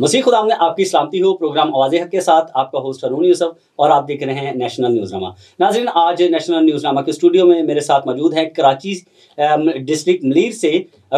मसीह खुदा में आपकी सलामती हो प्रोग्राम आवाज़ हक के साथ आपका होस्ट अरुण यूसफ और आप देख रहे हैं नेशनल न्यूज नामा नाजरीन आज नेशनल न्यूज नामा के स्टूडियो में मेरे साथ मौजूद हैं कराची डिस्ट्रिक्ट मलिर से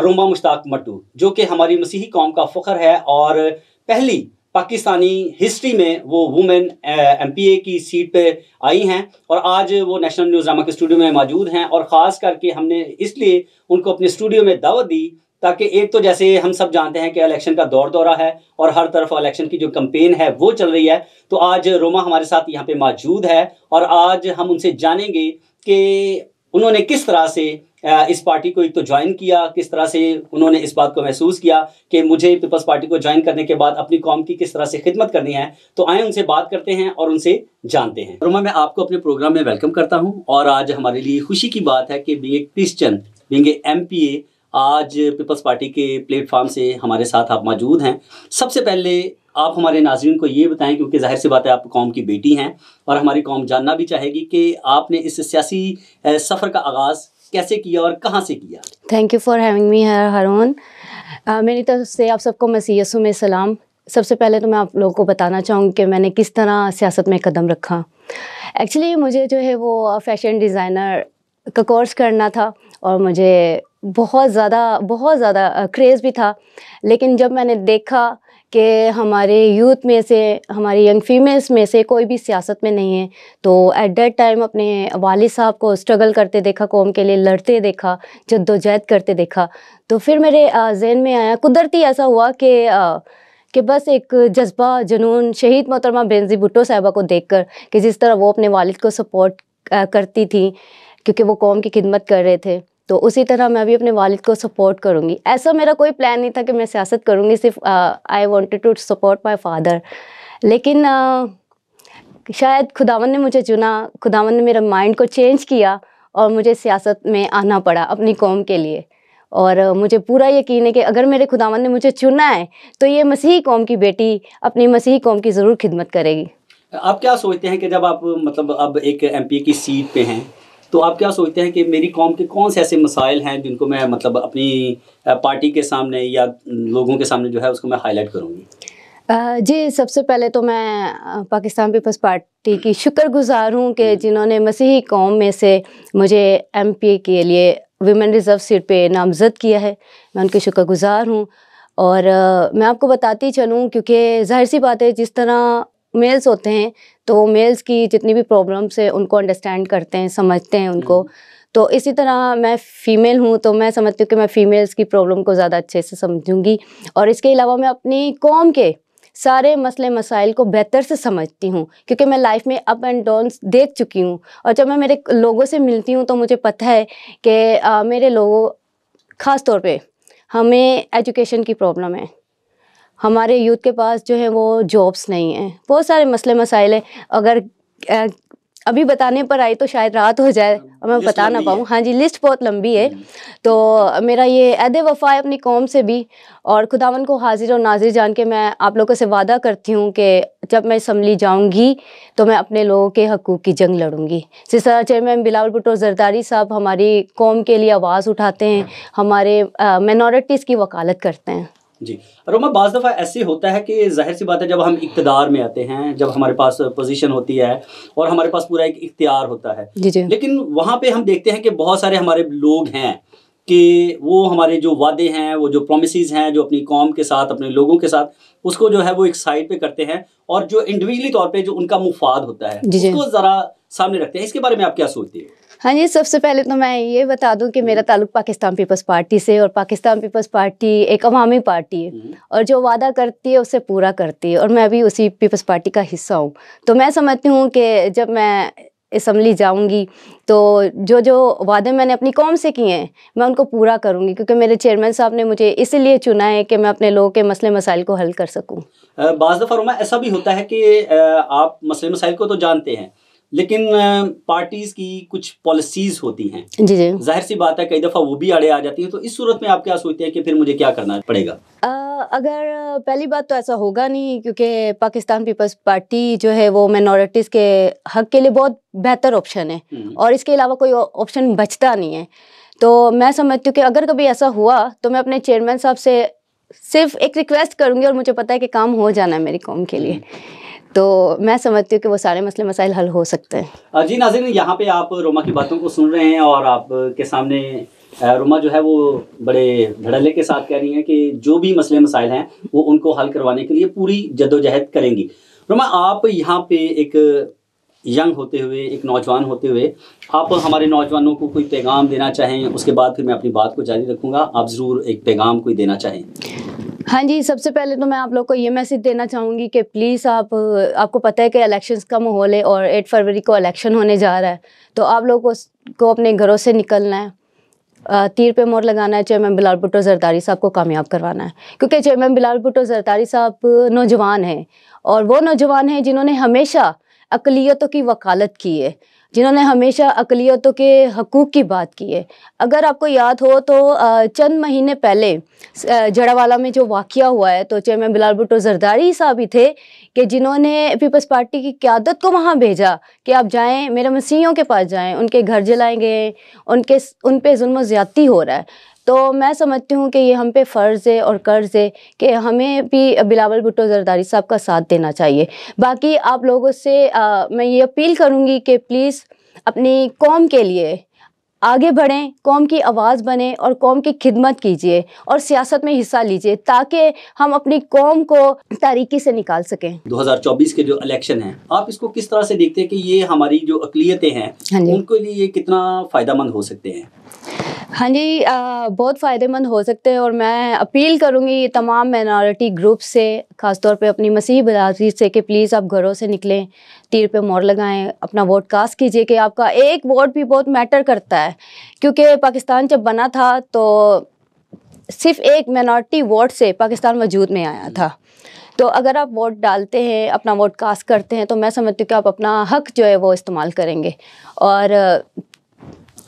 रोमा मुश्ताक मट्टू जो कि हमारी मसीही कौम का फ़ख्र है और पहली पाकिस्तानी हिस्ट्री में वो वुमेन एम की सीट पे आई हैं और आज वो नेशनल न्यूज़नामा के स्टूडियो में मौजूद हैं और ख़ास करके हमने इसलिए उनको अपने स्टूडियो में दावत दी ताकि एक तो जैसे हम सब जानते हैं कि इलेक्शन का दौर दौरा है और हर तरफ इलेक्शन की जो कंपेन है वो चल रही है तो आज रोमा हमारे साथ यहाँ पे मौजूद है और आज हम उनसे जानेंगे कि उन्होंने किस तरह से इस पार्टी को एक तो ज्वाइन किया किस तरह से उन्होंने इस बात को महसूस किया कि मुझे पीपल्स पार्टी को ज्वाइन करने के बाद अपनी कौम की किस तरह से खिदमत करनी है तो आए उनसे बात करते हैं और उनसे जानते हैं रोमा मैं आपको अपने प्रोग्राम में वेलकम करता हूँ और आज हमारे लिए खुशी की बात है कि a Christian being M P A आज पीपल्स पार्टी के प्लेटफॉर्म से हमारे साथ आप मौजूद हैं सबसे पहले आप हमारे नाजरन को ये बताएं क्योंकि जाहिर सी बात है आप कौम की बेटी हैं और हमारी कौम जानना भी चाहेगी कि आपने इस सियासी सफ़र का आगाज़ कैसे किया और कहाँ से किया thank you for having me हर हरून मेरी तरफ से आप सबको मसीसू में सलाम सबसे पहले तो मैं आप लोगों को बताना चाहूँगी कि मैंने किस तरह सियासत में कदम रखा एक्चुअली मुझे जो है वो फैशन डिज़ाइनर का कोर्स करना था और मुझे बहुत ज़्यादा बहुत ज़्यादा क्रेज़ भी था लेकिन जब मैंने देखा कि हमारे यूथ में से हमारे यंग फीमेल्स में से कोई भी सियासत में नहीं है तो एट दैट टाइम अपने वाल साहब को स्ट्रगल करते देखा कौम के लिए लड़ते देखा जद्दोजहद करते देखा तो फिर मेरे जहन में आया कुदरती ऐसा हुआ कि कि बस एक जज्बा जुनून शहीद मोहतरमा बेनजी भुट्टो साहबा को देखकर कि जिस तरह वो अपने वालिद को सपोर्ट करती थी क्योंकि वो कौम की खिदमत कर रहे थे तो उसी तरह मैं भी अपने वालिद को सपोर्ट करूँगी ऐसा मेरा कोई प्लान नहीं था कि मैं सियासत करूँगी सिर्फ I wanted to support my father लेकिन uh, शायद खुदावन ने मुझे चुना खुदावन ने मेरा माइंड को चेंज किया और मुझे सियासत में आना पड़ा अपनी कौम के लिए और मुझे पूरा यकीन है कि अगर मेरे खुदावन ने मुझे चुना है तो ये मसीही कौम की बेटी अपनी मसीही कौम की ज़रूर खिदमत करेगी आप क्या सोचते हैं कि जब आप मतलब अब एक एमपी की सीट पे हैं तो आप क्या सोचते हैं कि मेरी कौम के कौन से ऐसे मसाइल हैं जिनको मैं मतलब अपनी पार्टी के सामने या लोगों के सामने जो है उसको मैं हाईलाइट करूँगी जी सबसे पहले तो मैं पाकिस्तान पीपल्स पार्टी की शुक्रगुजार हूँ कि हम्म। जिन्होंने मसीही कौम में से मुझे एमपी के लिए वुमेन रिजर्व सीट पे नामजद किया है मैं उनके शुक्रगुजार हूँ और मैं आपको बताती चलूँ क्योंकि जाहिर सी बात है जिस तरह मेल्स होते हैं तो मेल्स की जितनी भी प्रॉब्लम्स है उनको अंडरस्टैंड करते हैं समझते हैं उनको हम्म। तो इसी तरह मैं फ़ीमेल हूँ तो मैं समझती हूँ कि मैं फ़ीमेल्स की प्रॉब्लम को ज़्यादा अच्छे से समझूंगी और इसके अलावा मैं अपनी कौम के सारे मसले मसाइल को बेहतर से समझती हूँ क्योंकि मैं लाइफ में अप एंड डाउन्स देख चुकी हूँ और जब मैं मेरे लोगों से मिलती हूँ तो मुझे पता है कि मेरे लोगों ख़ास तौर पे हमें एजुकेशन की प्रॉब्लम है हमारे यूथ के पास जो है वो जॉब्स नहीं हैं बहुत सारे मसले मसाइल हैं अगर अभी बताने पर आई तो शायद रात हो जाए और मैं बता ना पाऊँ हाँ जी लिस्ट बहुत लंबी है हम्म। तो मेरा ये अद वफा है अपनी कौम से भी और खुदावन को हाजिर और नाजिर जान के मैं आप लोगों से वादा करती हूँ कि जब मैं इसम्बली जाऊँगी तो मैं अपने लोगों के हकूक़ की जंग लड़ूंगी जिस तरह चेयरमैन बिलावल भुटो जरदारी साहब हमारी कौम के लिए आवाज़ उठाते हैं हाँ। हमारे माइनॉरिटीज़ की वकालत करते हैं जी रोमा बज दफ़ा ऐसे होता है कि जाहिर सी बात है जब हम इकतदार में आते हैं जब हमारे पास पोजीशन होती है और हमारे पास पूरा एक इख्तियार होता है जी जी। लेकिन वहाँ पे हम देखते हैं कि बहुत सारे हमारे लोग हैं कि वो हमारे जो वादे हैं वो जो प्रोमिस हैं जो अपनी कौम के साथ अपने लोगों के साथ उसको जो है वो एक साइड पे करते हैं और जो इंडिविजुअली तौर पर जो उनका मुफाद होता है उसको ज़रा सामने रखते हैं इसके बारे में आप क्या सोचती है हाँ जी सबसे पहले तो मैं ये बता दूं कि मेरा हम्म। ताल्लुक पाकिस्तान पीपल्स पार्टी से और पाकिस्तान पीपल्स पार्टी एक अवामी पार्टी है हम्म। और जो वादा करती है उसे पूरा करती है और मैं भी उसी पीपल्स पार्टी का हिस्सा हूँ तो मैं समझती हूँ कि जब मैं इसम्बली जाऊंगी तो जो जो वादे मैंने अपनी कौम से किए हैं मैं उनको पूरा करूंगी क्योंकि मेरे चेयरमैन साहब ने मुझे इसलिए चुना है कि मैं अपने लोगों के मसले मसाइल को हल कर सकूँ बाज़ दफ़ा ऐसा भी होता है कि आप मसले मसाइल को तो जानते हैं लेकिन पार्टीज की कुछ पॉलिसीज होती हैं जी जी जाहिर सी बात है कई दफ़ा वो भी आड़े आ जाती हैं तो इस सूरत में आप क्या सोचते हैं कि फिर मुझे क्या करना पड़ेगा आ, अगर पहली बात तो ऐसा होगा नहीं क्योंकि पाकिस्तान पीपल्स पार्टी जो है वो माइनॉरिटीज़ के हक के लिए बहुत बेहतर ऑप्शन है हम्म। और इसके अलावा कोई ऑप्शन बचता नहीं है तो मैं समझती हूँ कि अगर कभी ऐसा हुआ तो मैं अपने चेयरमैन साहब से सिर्फ एक रिक्वेस्ट करूँगी और मुझे पता है कि काम हो जाना है मेरी कॉम के लिए हम्म। तो मैं समझती हूँ कि वो सारे मसले मसाइल हल हो सकते हैं जी नाजिन यहाँ पे आप रोमा की बातों को सुन रहे हैं और आपके सामने रुमा जो है वो बड़े धड़ल्ले के साथ कह रही हैं कि जो भी मसले मसाइल हैं वो उनको हल करवाने के लिए पूरी जद्दोजहद करेंगी रुमा आप यहाँ पे एक यंग होते हुए एक नौजवान होते हुए आप हमारे नौजवानों को कोई पैगाम देना चाहें उसके बाद फिर मैं अपनी बात को जारी रखूँगा आप ज़रूर एक पैगाम कोई देना चाहें हाँ जी सबसे पहले तो मैं आप लोग को ये मैसेज देना चाहूँगी कि प्लीज़ आप आपको पता है कि इलेक्शंस का माहौल है और 8 फरवरी को इलेक्शन होने जा रहा है तो आप लोगों को, को अपने घरों से निकलना है तीर पे मोर लगाना है चेयरमैन बिलाल भुट्टो जरदारी साहब को कामयाब करवाना है क्योंकि चेयरमैन बिलाल भुट्टो जरदारी साहब नौजवान हैं और वो नौजवान हैं जिन्होंने हमेशा अकलीतों की वकालत की है जिन्होंने हमेशा अकलीतों के हकूक़ की बात की है अगर आपको याद हो तो चंद महीने पहले जड़ावाला में जो वाक़ हुआ है तो चेयरमैन बिलाल भुट्टो जरदारी साहब ही थे कि जिन्होंने पीपल्स पार्टी की क्यादत को वहाँ भेजा कि आप जाएं मेरे मसीहों के पास जाएं उनके घर जलाए गए उनके उन पर जुल्म ज़्यादी हो रहा है तो मैं समझती हूँ कि ये हम पे फ़र्ज़ है और कर्ज़ है कि हमें भी बिलावल भुट्टो जरदारी साहब का साथ देना चाहिए बाकी आप लोगों से आ, मैं ये अपील करूँगी कि प्लीज़ अपनी कौम के लिए आगे बढ़ें कौम की आवाज़ बने और कौम की खिदमत कीजिए और सियासत में हिस्सा लीजिए ताकि हम अपनी कौम को तारीकी से निकाल सकें 2024 के जो इलेक्शन हैं आप इसको किस तरह से देखते हैं कि ये हमारी जो अकलीतें हैं हाँ उनके लिए कितना फ़ायदा मंद हो सकते हैं हाँ जी आ, बहुत फ़ायदेमंद हो सकते हैं और मैं अपील करूँगी तमाम माइनॉरिटी ग्रुप से ख़ासतौर पे अपनी मसीह बदाजी से कि प्लीज़ आप घरों से निकलें तीर पे मोर लगाएं अपना वोट कास्ट कीजिए कि आपका एक वोट भी बहुत मैटर करता है क्योंकि पाकिस्तान जब बना था तो सिर्फ एक माइनॉरिटी वोट से पाकिस्तान वजूद में आया था तो अगर आप वोट डालते हैं अपना वोट कास्ट करते हैं तो मैं समझती हूँ कि आप अपना हक जो है वो इस्तेमाल करेंगे और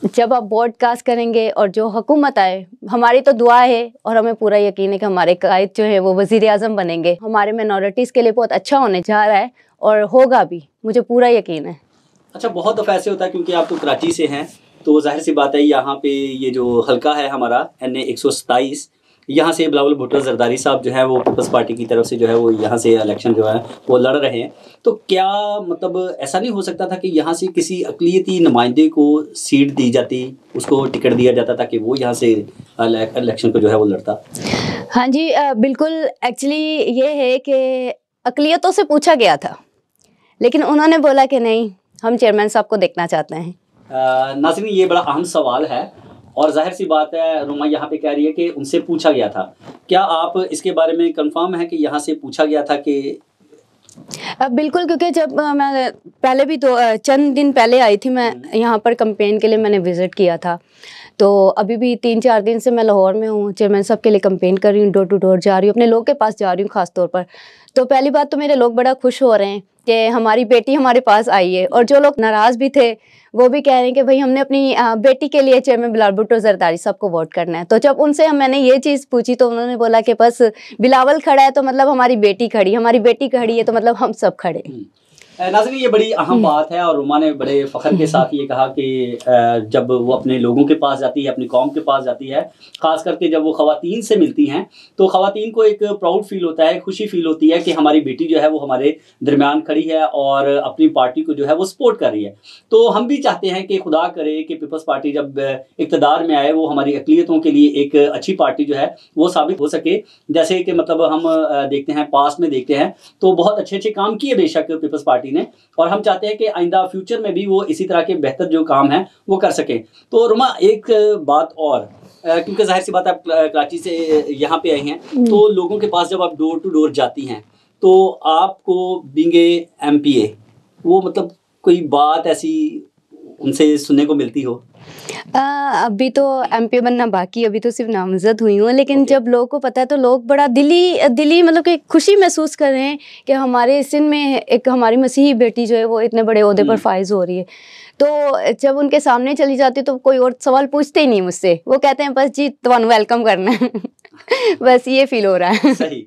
जब आप ब्रॉडकास्ट करेंगे और जो हुकूमत आए हमारी तो दुआ है और हमें पूरा यकीन है कि हमारे कायद जो है वो वजीर अजम बनेंगे हमारे मिनोरिटीज के लिए बहुत अच्छा होने जा रहा है और होगा भी मुझे पूरा यकीन है अच्छा बहुत दफ़ा ऐसे होता है क्योंकि आप तो कराची से हैं तो जाहिर सी बात है यहाँ पे ये जो हल्का है हमारा एन ए यहाँ से बिलावल भुट्टो जरदारी साहब जो है वो पीपल्स पार्टी की तरफ से जो है वो यहाँ से इलेक्शन जो है वो लड़ रहे हैं तो क्या मतलब ऐसा नहीं हो सकता था कि यहाँ से किसी अकलीती नुमाइंदे को सीट दी जाती उसको टिकट दिया जाता ताकि वो यहाँ से इलेक्शन को जो है वो लड़ता हाँ जी बिल्कुल एक्चुअली ये है कि अकलीतों से पूछा गया था लेकिन उन्होंने बोला कि नहीं हम चेयरमैन साहब को देखना चाहते हैं नासिम ये बड़ा अहम सवाल है और जाहिर सी बात है रुमा यहाँ पे कह रही है कि उनसे पूछा गया था क्या आप इसके बारे में कंफर्म है कि यहाँ से पूछा गया था कि बिल्कुल क्योंकि जब मैं पहले भी तो चंद दिन पहले आई थी मैं हम्म। यहाँ पर कंपेन के लिए मैंने विज़िट किया था तो अभी भी तीन चार दिन से मैं लाहौर में हूँ चेयरमैन साहब के लिए कंपेन कर रही हूँ डोर टू डोर जा रही हूँ अपने लोग के पास जा रही हूँ खास तौर पर तो पहली बात तो मेरे लोग बड़ा खुश हो रहे हैं कि हमारी बेटी हमारे पास आई है और जो लोग नाराज़ भी थे वो भी कह रहे हैं कि भाई हमने अपनी बेटी के लिए चेयरमैन बिलावल भुट्टो जरदारी साहब को वोट करना है तो जब उनसे हम मैंने ये चीज़ पूछी तो उन्होंने बोला कि बस बिलावल खड़ा है तो मतलब हमारी बेटी खड़ी हमारी बेटी खड़ी है तो मतलब हम सब खड़े हैं हम्म। नाजरी ये बड़ी अहम हम्म। बात है और रुमा ने बड़े फ़ख्र के हम्म। साथ ये कहा कि जब वो अपने लोगों के पास जाती है अपनी कौम के पास जाती है ख़ास करके जब वो खातन से मिलती हैं तो खातन को एक प्राउड फील होता है खुशी फील होती है कि हमारी बेटी जो है वो हमारे दरमियान खड़ी है और अपनी पार्टी को जो है वो सपोर्ट कर रही है तो हम भी चाहते हैं कि खुदा करे कि पीपल्स पार्टी जब इकतदार में आए वो हमारी अकलीतों के लिए एक अच्छी पार्टी जो है वो साबित हो सके जैसे कि मतलब हम देखते हैं पास में देखते हैं तो बहुत अच्छे अच्छे काम किए बेशक पीपल्स पार्टी मोदी ने और हम चाहते हैं कि आइंदा फ्यूचर में भी वो इसी तरह के बेहतर जो काम है वो कर सकें तो रुमा एक बात और क्योंकि जाहिर सी बात आप कराची से यहाँ पे आई हैं हम्म। तो लोगों के पास जब आप डोर टू डोर जाती हैं तो आपको बिंगे एम वो मतलब कोई बात ऐसी उनसे सुनने को मिलती हो आ, अभी तो एम पी बनना बाकी अभी तो सिर्फ नामजद हुई हूँ लेकिन okay. जब लोगों को पता है तो लोग बड़ा दिली दिली मतलब कि खुशी महसूस कर रहे हैं कि हमारे सिंध में एक हमारी मसीही बेटी जो है वो इतने बड़े अहदे पर hmm. फाइज हो रही है तो जब उनके सामने चली जाती तो कोई और सवाल पूछते ही नहीं मुझसे वो कहते हैं बस जी तो वेलकम करना है बस ये फील हो रहा है सही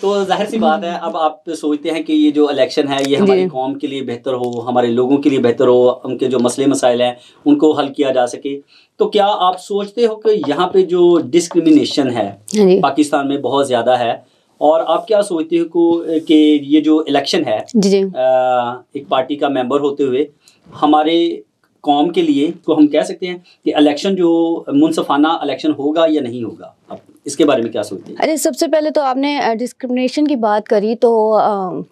तो जाहिर सी बात है अब आप सोचते हैं कि ये जो इलेक्शन है ये हमारी कौम के लिए बेहतर हो हमारे लोगों के लिए बेहतर हो उनके जो मसले मसाइल हैं उनको हल किया जा सके तो क्या आप सोचते हो कि यहाँ पे जो डिस्क्रिमिनेशन है हाँ पाकिस्तान में बहुत ज़्यादा है और आप क्या सोचते हो कि ये जो इलेक्शन है एक पार्टी का मेंबर होते हुए हमारे कौम के लिए तो हम कह सकते हैं कि इलेक्शन जो मुनसफाना इलेक्शन होगा या नहीं होगा अब इसके बारे में क्या सोचते हैं अरे सबसे पहले तो आपने डिस्क्रिमिनेशन की बात करी तो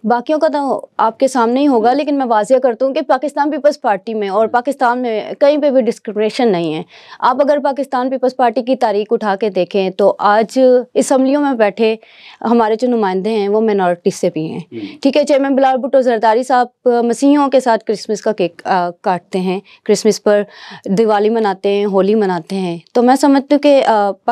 बाकियों का तो आपके सामने ही होगा हम्म। लेकिन मैं वाजिया करता हूँ कि पाकिस्तान पीपल्स पार्टी में और हम्म। पाकिस्तान में कहीं पे भी डिस्क्रिमिनेशन नहीं है आप अगर पाकिस्तान पीपल्स पार्टी की तारीख उठा के देखें तो आज इसम्बलियों में बैठे हमारे जो नुमाइंदे हैं वो मिनॉरिटी से भी हैं हम्म। ठीक है चेयरमैन बिलाल भुटो जरदारी साहब मसीहों के साथ क्रिसमस का केक काटते हैं क्रिसमस पर दिवाली मनाते हैं होली मनाते हैं तो मैं समझती हूँ कि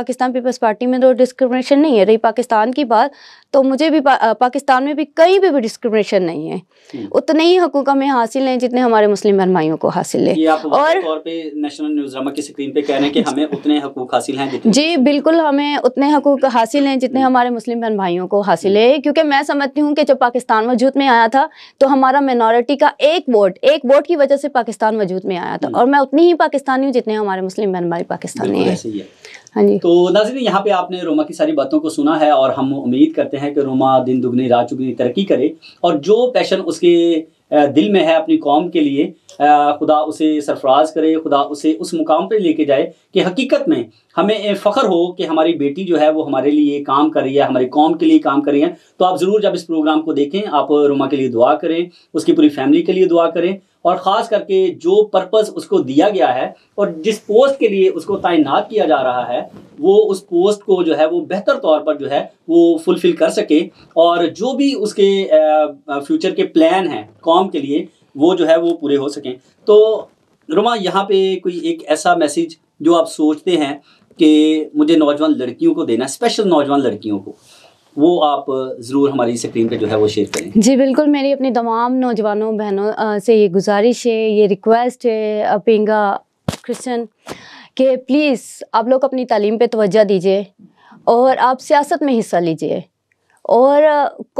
पाकिस्तान पीपल्स पार्टी में तो डिस्क्रिमिनेशन नहीं है रही पाकिस्तान की बात तो मुझे भी पा, पाकिस्तान में भी कहीं भी, भी डिस्क्रिमिनेशन नहीं है हम्म। उतने ही हकूक हमें हासिल हैं जितने हमारे मुस्लिम भरमाइयों को हासिल है और नेशनल न्यूज की स्क्रीन पे कह रहे हैं कि हमें उतने हकूक हासिल हैं जी बिल्कुल हमें उतने हकूक हासिल हैं जितने हम्म। हमारे मुस्लिम बहन भाइयों को हासिल हम्म। है क्योंकि मैं समझती हूँ कि जब पाकिस्तान वजूद में आया था तो हमारा माइनॉरिटी का एक वोट एक वोट की वजह से पाकिस्तान वजूद में आया था और मैं उतनी ही पाकिस्तानी हूँ जितने हमारे मुस्लिम बहन भाई पाकिस्तानी है हाँ तो नाजिन यहाँ पे आपने रोमा की सारी बातों को सुना है और हम उम्मीद करते हैं कि रोमा दिन दुगनी रात चुगनी तरक्की करे और जो पैशन उसके दिल में है अपनी कौम के लिए खुदा उसे सरफराज करे खुदा उसे उस मुकाम पर लेके जाए कि हकीकत में हमें फ़ख्र हो कि हमारी बेटी जो है वो हमारे लिए काम कर रही है हमारी कौम के लिए काम कर रही है तो आप ज़रूर जब इस प्रोग्राम को देखें आप रोमा के लिए दुआ करें उसकी पूरी फैमिली के लिए दुआ करें और ख़ास करके जो पर्पस उसको दिया गया है और जिस पोस्ट के लिए उसको तैनात किया जा रहा है वो उस पोस्ट को जो है वो बेहतर तौर पर जो है वो फुलफ़िल कर सके और जो भी उसके फ्यूचर के प्लान हैं कॉम के लिए वो जो है वो पूरे हो सकें तो रुमा यहाँ पे कोई एक ऐसा मैसेज जो आप सोचते हैं कि मुझे नौजवान लड़कियों को देना स्पेशल नौजवान लड़कियों को वो आप ज़रूर हमारी स्क्रीन पे जो है वो शेयर करें जी बिल्कुल मेरी अपनी तमाम नौजवानों बहनों से ये गुजारिश है ये रिक्वेस्ट है अपेंगा क्रिश्चन के प्लीज़ आप लोग अपनी तालीम पे तवज्जो दीजिए और आप सियासत में हिस्सा लीजिए और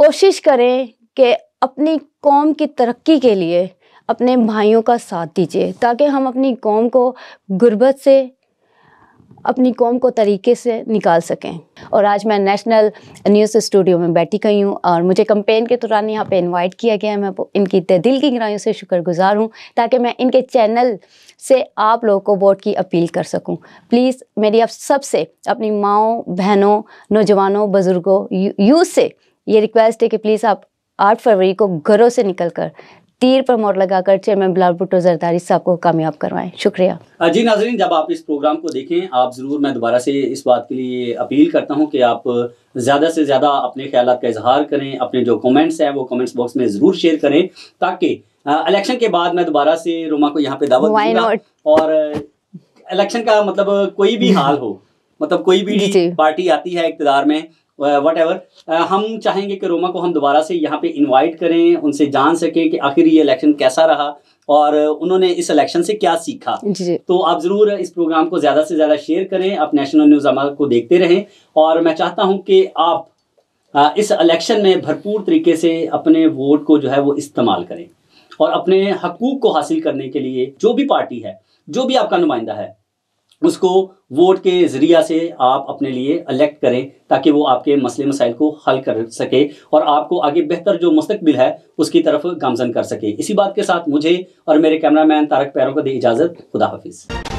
कोशिश करें कि अपनी कौम की तरक्की के लिए अपने भाइयों का साथ दीजिए ताकि हम अपनी कौम को गुर्बत से अपनी कौम को तरीके से निकाल सकें और आज मैं नेशनल न्यूज़ स्टूडियो में बैठी गई हूँ और मुझे कंपेन के दौरान यहाँ पे इनवाइट किया गया है मैं इनकी तह दिल की ग्राहियों से शुक्रगुजार हूँ ताकि मैं इनके चैनल से आप लोगों को वोट की अपील कर सकूँ प्लीज़ मेरी आप सबसे अपनी माओ बहनों नौजवानों बुज़ुर्गों यूथ से ये रिक्वेस्ट है कि प्लीज़ आप आठ फरवरी को घरों से निकल कर तीर पर मोर लगाकर चेयरमैन बिलाल भुट्टो जरदारी साहब को कामयाब करवाए शुक्रिया जी नाजरीन जब आप इस प्रोग्राम को देखें आप ज़रूर मैं दोबारा से इस बात के लिए अपील करता हूँ कि आप ज़्यादा से ज़्यादा अपने ख्याल का इजहार करें अपने जो कॉमेंट्स हैं वो कॉमेंट्स बॉक्स में ज़रूर शेयर करें ताकि इलेक्शन के बाद मैं दोबारा से रोमा को यहाँ पे दावत और इलेक्शन का मतलब कोई भी हाल हो मतलब कोई भी पार्टी आती है इकतदार में वट एवर हम चाहेंगे कि रोमा को हम दोबारा से यहाँ पे इनवाइट करें उनसे जान सकें कि आखिर ये इलेक्शन कैसा रहा और उन्होंने इस इलेक्शन से क्या सीखा तो आप ज़रूर इस प्रोग्राम को ज़्यादा से ज़्यादा शेयर करें आप नेशनल न्यूज़ अमर को देखते रहें और मैं चाहता हूँ कि आप इस इलेक्शन में भरपूर तरीके से अपने वोट को जो है वो इस्तेमाल करें और अपने हकूक़ को हासिल करने के लिए जो भी पार्टी है जो भी आपका नुमाइंदा है उसको वोट के ज़रिया से आप अपने लिए इलेक्ट करें ताकि वो आपके मसले मसाइल को हल कर सके और आपको आगे बेहतर जो मुस्तबिल है उसकी तरफ गामजन कर सके इसी बात के साथ मुझे और मेरे कैमरामैन तारक पैरों को दी इजाज़त खुदा हाफिज़